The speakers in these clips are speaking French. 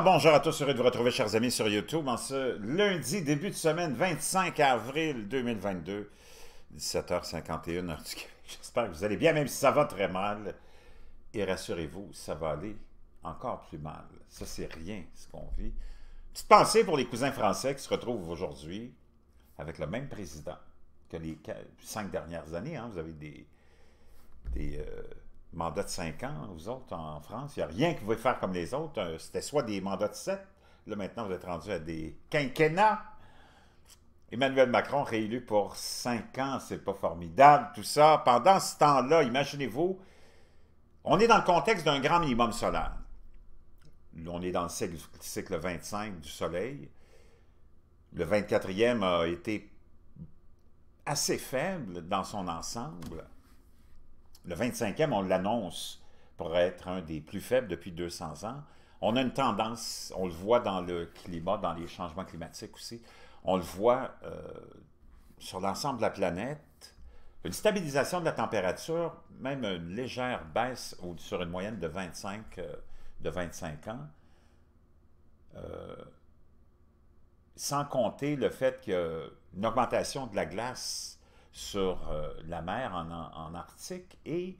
bonjour à tous, heureux de vous retrouver, chers amis, sur YouTube, en ce lundi, début de semaine, 25 avril 2022, 17h51, J'espère que vous allez bien, même si ça va très mal. Et rassurez-vous, ça va aller encore plus mal. Ça, c'est rien, ce qu'on vit. Petite pensée pour les cousins français qui se retrouvent aujourd'hui avec le même président que les cinq dernières années. Hein. vous avez des... Euh, mandat de 5 ans, vous autres, en France, il n'y a rien que vous pouvez faire comme les autres. Euh, c'était soit des mandats de 7, là maintenant vous êtes rendu à des quinquennats. Emmanuel Macron réélu pour 5 ans, c'est pas formidable, tout ça. Pendant ce temps-là, imaginez-vous, on est dans le contexte d'un grand minimum solaire. On est dans le cycle, cycle 25 du Soleil. Le 24e a été assez faible dans son ensemble. Le 25e, on l'annonce pour être un des plus faibles depuis 200 ans. On a une tendance, on le voit dans le climat, dans les changements climatiques aussi, on le voit euh, sur l'ensemble de la planète, une stabilisation de la température, même une légère baisse sur une moyenne de 25, euh, de 25 ans, euh, sans compter le fait qu'une augmentation de la glace sur euh, la mer en, Arctique et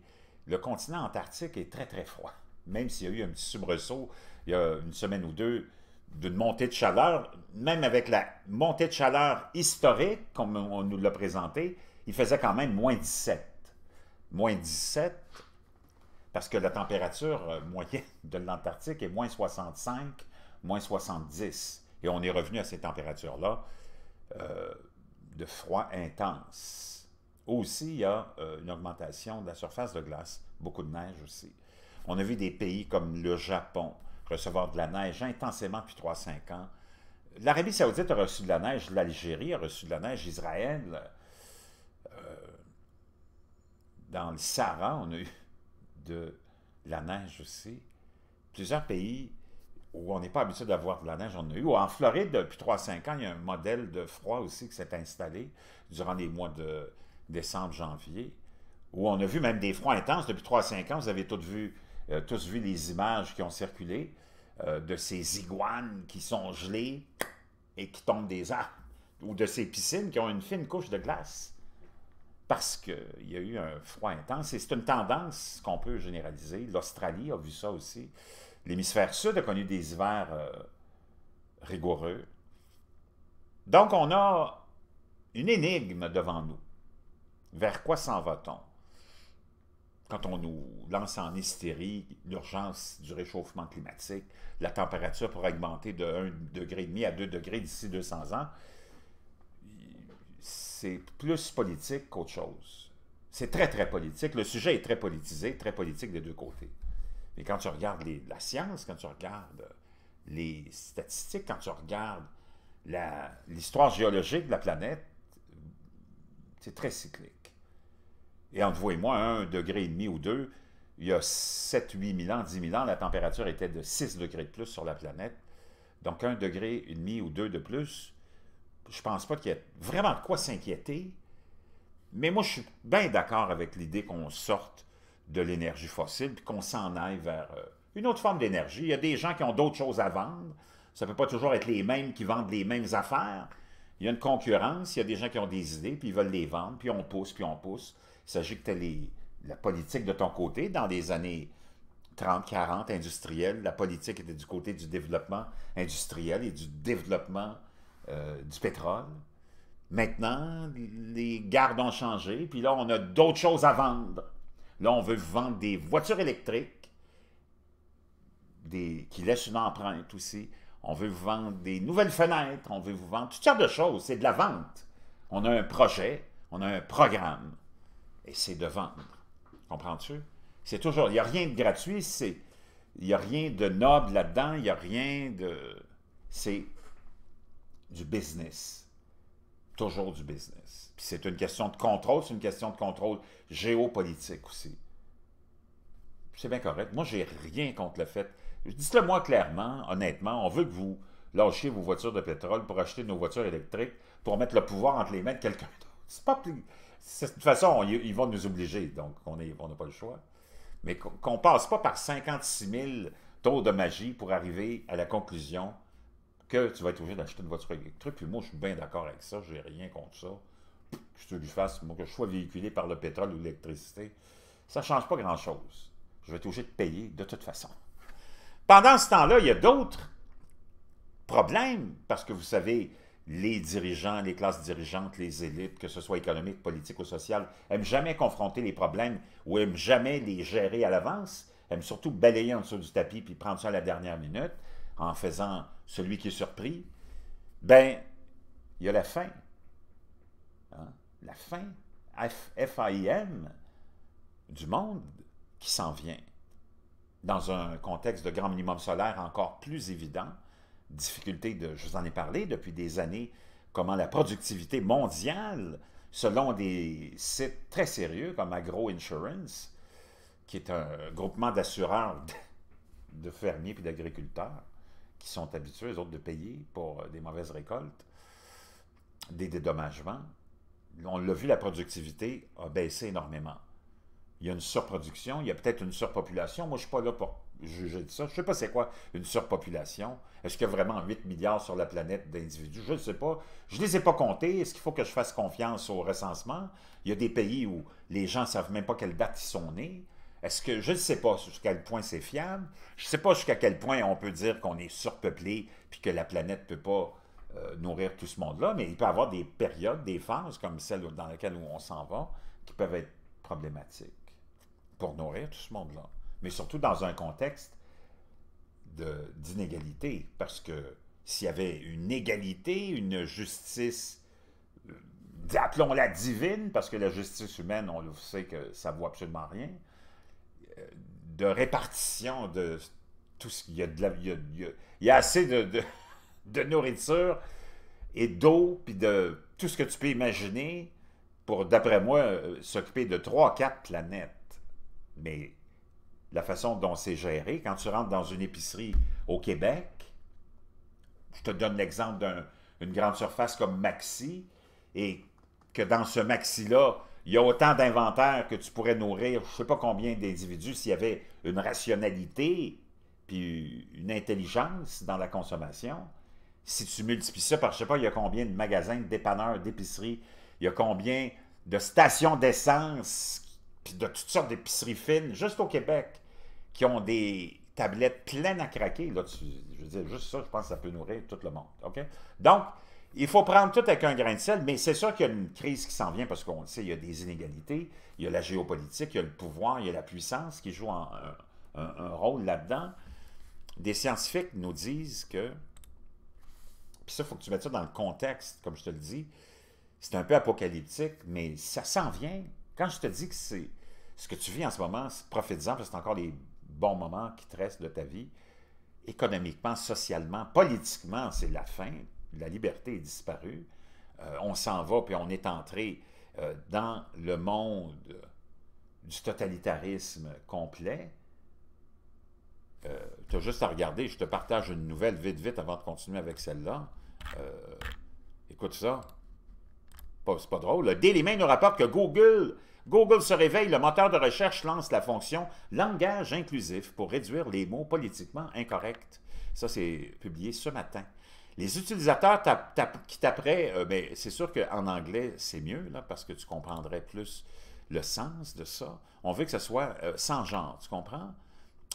le continent antarctique est très très froid. Même s'il y a eu un petit subresaut il y a une semaine ou deux d'une montée de chaleur, même avec la montée de chaleur historique, comme on nous l'a présenté, il faisait quand même moins 17. Moins 17, parce que la température euh, moyenne de l'Antarctique est moins 65, moins 70. Et on est revenu à ces températures-là euh, de froid intense. Aussi, il y a euh, une augmentation de la surface de glace, beaucoup de neige aussi. On a vu des pays comme le Japon recevoir de la neige intensément depuis 3-5 ans. L'Arabie saoudite a reçu de la neige, l'Algérie a reçu de la neige, Israël. Euh, dans le Sahara, on a eu de la neige aussi. Plusieurs pays où on n'est pas habitué d'avoir de la neige, on a eu. En Floride, depuis 3-5 ans, il y a un modèle de froid aussi qui s'est installé durant les mois de décembre, janvier, où on a vu même des froids intenses. Depuis 3-5 ans, vous avez vu, euh, tous vu les images qui ont circulé euh, de ces iguanes qui sont gelés et qui tombent des arbres, ou de ces piscines qui ont une fine couche de glace, parce qu'il y a eu un froid intense. Et c'est une tendance qu'on peut généraliser. L'Australie a vu ça aussi. L'hémisphère sud a connu des hivers euh, rigoureux. Donc, on a une énigme devant nous. Vers quoi s'en va-t-on? Quand on nous lance en hystérie l'urgence du réchauffement climatique, la température pourrait augmenter de 1,5 degré à 2 degrés d'ici 200 ans, c'est plus politique qu'autre chose. C'est très, très politique. Le sujet est très politisé, très politique des deux côtés. Mais quand tu regardes la science, quand tu regardes les statistiques, quand tu regardes l'histoire géologique de la planète, c'est très cyclique et entre vous et moi, un degré et demi ou deux, il y a 7, 8 000 ans, 10 000 ans, la température était de 6 degrés de plus sur la planète. Donc, un degré et demi ou deux de plus, je ne pense pas qu'il y ait vraiment de quoi s'inquiéter. Mais moi, je suis bien d'accord avec l'idée qu'on sorte de l'énergie fossile et qu'on s'en aille vers euh, une autre forme d'énergie. Il y a des gens qui ont d'autres choses à vendre. Ça ne peut pas toujours être les mêmes qui vendent les mêmes affaires. Il y a une concurrence, il y a des gens qui ont des idées, puis ils veulent les vendre, puis on pousse, puis on pousse. Il s'agit que tu as la politique de ton côté dans les années 30-40 industrielles. La politique était du côté du développement industriel et du développement euh, du pétrole. Maintenant, les gardes ont changé, puis là, on a d'autres choses à vendre. Là, on veut vendre des voitures électriques des, qui laissent une empreinte aussi. On veut vendre des nouvelles fenêtres, on veut vous vendre toutes sortes de choses. C'est de la vente. On a un projet, on a un programme et c'est de vendre. Comprends-tu? C'est toujours, il n'y a rien de gratuit, c'est, il n'y a rien de noble là-dedans, il n'y a rien de... C'est du business. Toujours du business. Puis c'est une question de contrôle, c'est une question de contrôle géopolitique aussi. C'est bien correct. Moi, j'ai rien contre le fait. Dites-le moi clairement, honnêtement, on veut que vous lâchiez vos voitures de pétrole pour acheter nos voitures électriques, pour mettre le pouvoir entre les mains de quelqu'un d'autre. C'est pas plus... De toute façon, ils, vont nous obliger, donc on n'a pas le choix. Mais qu'on ne passe pas par 56 000 taux de magie pour arriver à la conclusion que tu vas être obligé d'acheter une voiture électrique. Puis moi, je suis bien d'accord avec ça, je n'ai rien contre ça. Que tu lui fasses, moi, que je sois véhiculé par le pétrole ou l'électricité, ça ne change pas grand-chose. Je vais être obligé de payer de toute façon. Pendant ce temps-là, il y a d'autres problèmes, parce que vous savez, les dirigeants, les classes dirigeantes, les élites, que ce soit économique, politique ou sociales, aiment jamais confronter les problèmes ou aiment jamais les gérer à l'avance, aiment surtout balayer en dessous du tapis puis prendre ça à la dernière minute en faisant celui qui est surpris, ben, il y a la fin. Hein? La fin, F-I-M, du monde qui s'en vient. Dans un contexte de grand minimum solaire encore plus évident, difficulté de, je vous en ai parlé depuis des années, comment la productivité mondiale, selon des sites très sérieux comme Agro Insurance, qui est un groupement d'assureurs de fermiers et d'agriculteurs qui sont habitués, autres, de payer pour des mauvaises récoltes, des dédommagements. On l'a vu, la productivité a baissé énormément il y a une surproduction, il y a peut-être une surpopulation. Moi, je ne suis pas là pour juger de ça. Je ne sais pas c'est quoi une surpopulation. Est-ce qu'il y a vraiment 8 milliards sur la planète d'individus? Je ne sais pas. Je ne les ai pas comptés. Est-ce qu'il faut que je fasse confiance au recensement? Il y a des pays où les gens ne savent même pas quelle date ils sont nés. Est-ce que je ne sais pas jusqu'à quel point c'est fiable? Je ne sais pas jusqu'à quel point on peut dire qu'on est surpeuplé puis que la planète ne peut pas euh, nourrir tout ce monde-là, mais il peut y avoir des périodes, des phases comme celle dans laquelle on s'en va, qui peuvent être problématiques pour nourrir tout ce monde-là. Mais surtout dans un contexte d'inégalité, parce que s'il y avait une égalité, une justice, euh, appelons-la divine, parce que la justice humaine, on le sait que ça ne vaut absolument rien, euh, de répartition de tout ce qu'il y a de la, il y a, il assez de, de, nourriture et d'eau, puis de tout ce que tu peux imaginer pour, d'après moi, euh, s'occuper de trois quatre planètes. Mais la façon dont c'est géré, quand tu rentres dans une épicerie au Québec, je te donne l'exemple d'une grande surface comme Maxi, et que dans ce Maxi-là, il y a autant d'inventaire que tu pourrais nourrir, je ne sais pas combien d'individus, s'il y avait une rationalité, puis une intelligence dans la consommation. Si tu multiplies ça par, je ne sais pas, il y a combien de magasins, de dépanneurs, d'épiceries, il y a combien de stations d'essence puis de toutes sortes d'épiceries fines, juste au Québec, qui ont des tablettes pleines à craquer. Là, je veux dire, juste ça, je pense que ça peut nourrir tout le monde. OK? Donc, il faut prendre tout avec un grain de sel, mais c'est sûr qu'il y a une crise qui s'en vient parce qu'on le sait, il y a des inégalités, il y a la géopolitique, il y a le pouvoir, il y a la puissance qui joue un, un, rôle là-dedans. Des scientifiques nous disent que, puis ça, il faut que tu mettes ça dans le contexte, comme je te le dis, c'est un peu apocalyptique, mais ça s'en vient. Quand je te dis que c'est ce que tu vis en ce moment, profite-en parce que c'est encore les bons moments qui te restent de ta vie. Économiquement, socialement, politiquement, c'est la fin. La liberté est disparue. Euh, on s'en va, puis on est entré euh, dans le monde du totalitarisme complet. Euh, tu as juste à regarder, je te partage une nouvelle vite, vite avant de continuer avec celle-là. écoute ça pas, pas drôle, nous rapporte que Google, Google se réveille, le moteur de recherche lance la fonction langage inclusif pour réduire les mots politiquement incorrects. Ça, c'est publié ce matin. Les utilisateurs qui taperaient, mais euh, ben, c'est sûr qu'en anglais, c'est mieux, là, parce que tu comprendrais plus le sens de ça. On veut que ce soit euh, sans genre, tu comprends?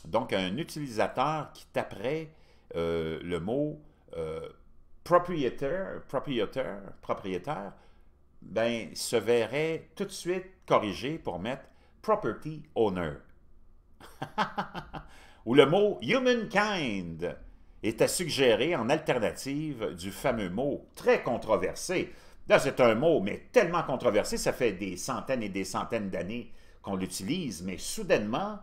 Donc, un utilisateur qui taperait euh, le mot propriétaire, propriétaire, propriétaire ben, se verrait tout de suite corrigé pour mettre property owner. Ou le mot humankind à suggérer en alternative du fameux mot très controversé. Là, c'est un mot, mais tellement controversé, ça fait des centaines et des centaines d'années qu'on l'utilise, mais soudainement,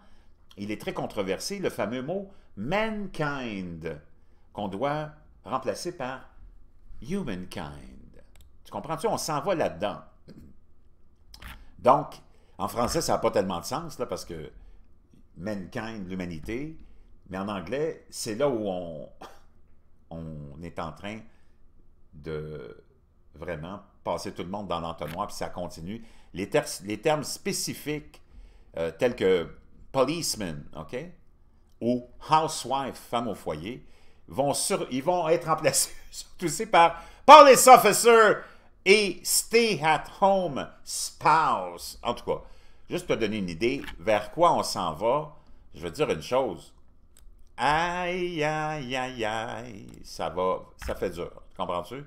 il est très controversé, le fameux mot mankind, qu'on doit remplacer par humankind comprends-tu? On s'en va là-dedans. Donc, en français, ça n'a pas tellement de sens, là, parce que mankind, l'humanité, mais en anglais, c'est là où on, on est en train de vraiment passer tout le monde dans l'entonnoir, puis ça continue. Les, termes spécifiques, euh, tels que policeman, OK, ou housewife, femme au foyer, vont ils vont être remplacés surtout par police officer, et Stay at Home Spouse. En tout cas, juste te donner une idée vers quoi on s'en va, je veux dire une chose. Aïe, aïe, aïe, aïe, ça va, ça fait dur. Comprends-tu?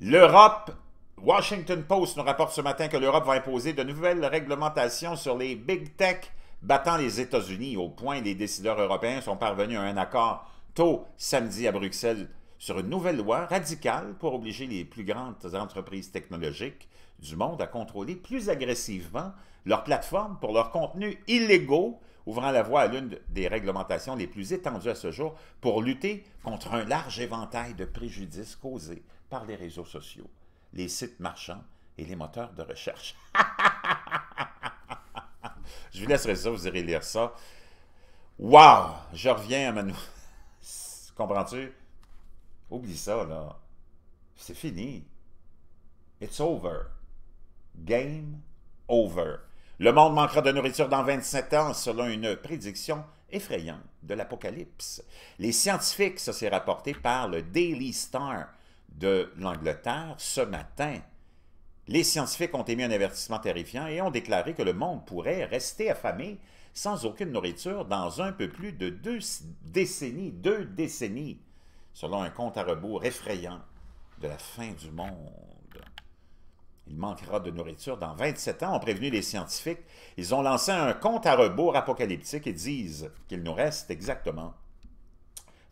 L'Europe, Washington Post nous rapporte ce matin que l'Europe va imposer de nouvelles réglementations sur les big tech battant les États-Unis au point les décideurs européens sont parvenus à un accord tôt samedi à Bruxelles sur une nouvelle loi radicale pour obliger les plus grandes entreprises technologiques du monde à contrôler plus agressivement leurs plateformes pour leurs contenus illégaux, ouvrant la voie à l'une des réglementations les plus étendues à ce jour pour lutter contre un large éventail de préjudices causés par les réseaux sociaux, les sites marchands et les moteurs de recherche. Je vous laisserai ça, vous irez lire ça. Wow! Je reviens à ma... Comprends-tu? Oublie ça, là. C'est fini. It's over. Game over. Le monde manquera de nourriture dans 27 ans, selon une prédiction effrayante de l'Apocalypse. Les scientifiques, ça s'est rapporté par le Daily Star de l'Angleterre ce matin. Les scientifiques ont émis un avertissement terrifiant et ont déclaré que le monde pourrait rester affamé sans aucune nourriture dans un peu plus de deux décennies. Deux décennies selon un compte à rebours effrayant de la fin du monde. Il manquera de nourriture dans 27 ans, ont prévenu les scientifiques. Ils ont lancé un compte à rebours apocalyptique et disent qu'il nous reste exactement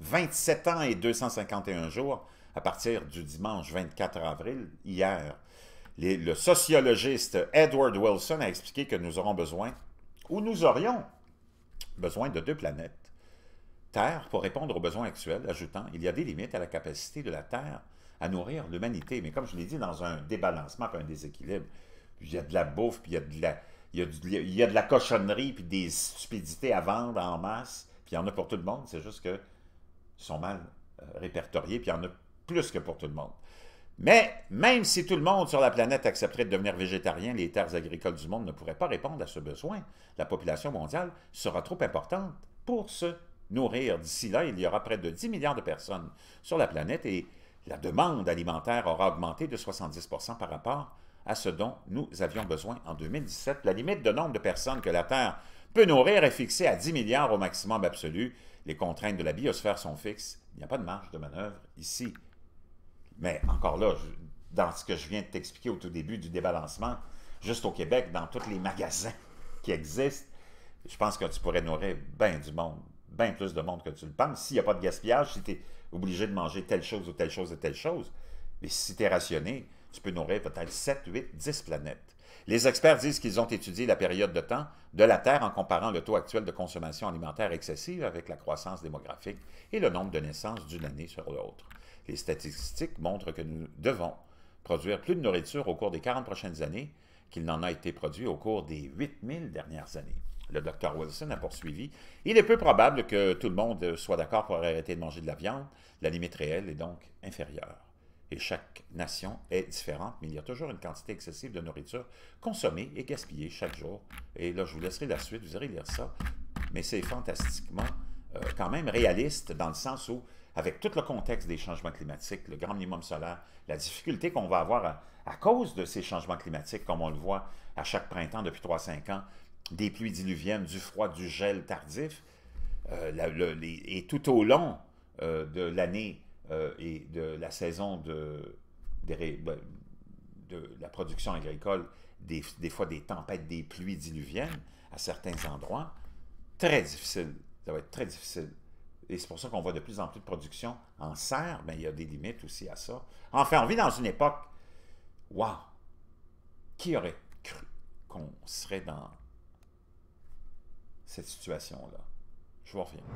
27 ans et 251 jours à partir du dimanche 24 avril, hier. le sociologiste Edward Wilson a expliqué que nous aurons besoin, ou nous aurions besoin de deux planètes Terre pour répondre aux besoins actuels, ajoutant il y a des limites à la capacité de la Terre à nourrir l'humanité. Mais comme je l'ai dit, dans un débalancement, un déséquilibre, il y a de la bouffe, puis il y a de la, il y de la cochonnerie, puis des stupidités à vendre en masse, puis il y en a pour tout le monde. C'est juste que sont mal euh, répertoriés, puis il y en a plus que pour tout le monde. Mais même si tout le monde sur la planète accepterait de devenir végétarien, les terres agricoles du monde ne pourraient pas répondre à ce besoin. La population mondiale sera trop importante pour ce nourrir. D'ici là, il y aura près de 10 milliards de personnes sur la planète et la demande alimentaire aura augmenté de 70 par rapport à ce dont nous avions besoin en 2017. La limite de nombre de personnes que la Terre peut nourrir est fixée à 10 milliards au maximum absolu. Les contraintes de la biosphère sont fixes. Il n'y a pas de marge de manœuvre ici. Mais encore là, dans ce que je viens de t'expliquer au tout début du débalancement, juste au Québec, dans tous les magasins qui existent, je pense que tu pourrais nourrir bien du monde bien plus de monde que tu le penses. S'il n'y a pas de gaspillage, si tu es obligé de manger telle chose ou telle chose et telle chose, mais si tu es rationné, tu peux nourrir peut-être 7, 8, 10 planètes. Les experts disent qu'ils ont étudié la période de temps de la Terre en comparant le taux actuel de consommation alimentaire excessive avec la croissance démographique et le nombre de naissances d'une année sur l'autre. Les statistiques montrent que nous devons produire plus de nourriture au cours des 40 prochaines années qu'il n'en a été produit au cours des 8000 dernières années. Le docteur Wilson a poursuivi. Il est peu probable que tout le monde soit d'accord pour arrêter de manger de la viande. La limite réelle est donc inférieure. Et chaque nation est différente, mais il y a toujours une quantité excessive de nourriture consommée et gaspillée chaque jour. Et là, je vous laisserai la suite, vous irez lire ça. Mais c'est fantastiquement euh, quand même réaliste dans le sens où, avec tout le contexte des changements climatiques, le grand minimum solaire, la difficulté qu'on va avoir à, à, cause de ces changements climatiques, comme on le voit à chaque printemps depuis 3-5 ans, des pluies diluviennes, du froid, du gel tardif, euh, et tout au long euh, de l'année euh, et de la saison de, ben, la production agricole, des, fois des tempêtes, des pluies diluviennes à certains endroits, très difficile. Ça va être très difficile. Et c'est pour ça qu'on voit de plus en plus de production en serre, mais il y a des limites aussi à ça. Enfin, on vit dans une époque, waouh, qui aurait cru qu'on serait dans cette situation-là. Je vous reviens.